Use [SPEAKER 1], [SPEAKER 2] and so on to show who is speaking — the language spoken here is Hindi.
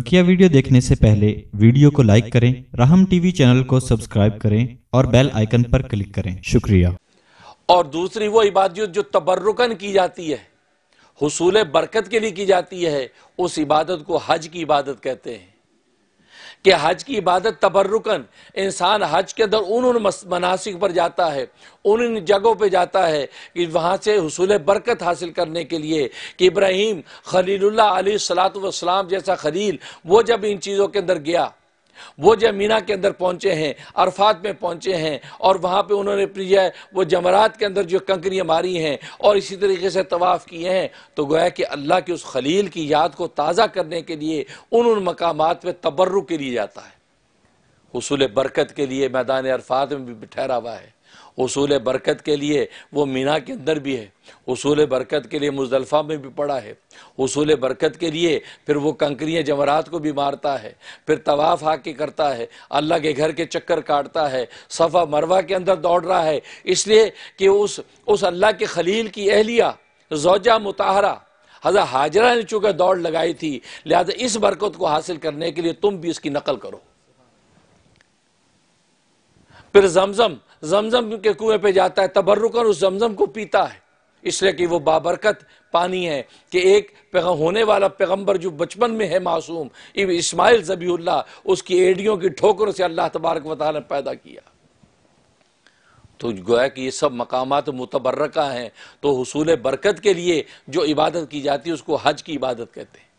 [SPEAKER 1] बकिया वीडियो देखने से पहले वीडियो को लाइक करें राहम टीवी चैनल को सब्सक्राइब करें और बेल आइकन पर क्लिक करें शुक्रिया
[SPEAKER 2] और दूसरी वो इबादत जो तबर्रुकन की जाती है हसूल बरकत के लिए की जाती है उस इबादत को हज की इबादत कहते हैं कि हज की इबादत तबर्रुकन इंसान हज के अंदर उन उन मनासिक पर जाता है उन उन जगहों पर जाता है कि वहाँ से हसूल बरकत हासिल करने के लिए कि इब्राहिम खलील सलात वसलाम जैसा खलील वो जब इन चीज़ों के अंदर गया वो मीना के अंदर पहुंचे हैं अरफात में पहुंचे हैं और वहां पे उन्होंने प्रिया वो जमरात के अंदर जो कंकरियां मारी हैं और इसी तरीके से तवाफ़ किए हैं तो गोया कि अल्लाह के उस खलील की याद को ताज़ा करने के लिए उन उन मकाम पर तबर्रु के लिए जाता है हसूल बरकत के लिए मैदान अरफात में भी ठहरा हुआ है उसूल बरकत के लिए वो मीना के अंदर भी है उसूल बरकत के लिए मुजलफ़ा में भी पड़ा है उसूल बरकत के लिए फिर वो कंकरियाँ जमरात को भी मारता है फिर तवाफ़ हाके करता है अल्लाह के घर के चक्कर काटता है सफ़ा मरवा के अंदर दौड़ रहा है इसलिए कि उस उस अल्लाह के खलील की अहलिया जोजा मुताहरा हज़ा हाजरा ने चूँकि दौड़ लगाई थी लिहाजा इस बरकत को हासिल करने के लिए तुम भी इसकी नकल करो फिर जमजम जमजम के कुएं पे जाता है तबर्रुकन उस जमजम को पीता है इसलिए कि वो बाबरकत पानी है कि एक होने वाला पैगम्बर जो बचपन में है मासूम इब इसमाइल जबील्ला उसकी एडियों की ठोकरों से अल्लाह तबारक वाली ने पैदा किया तो गोया कि ये सब मकाम मुतबर्रका हैं तो हसूल बरकत के लिए जो इबादत की जाती है उसको हज की इबादत कहते हैं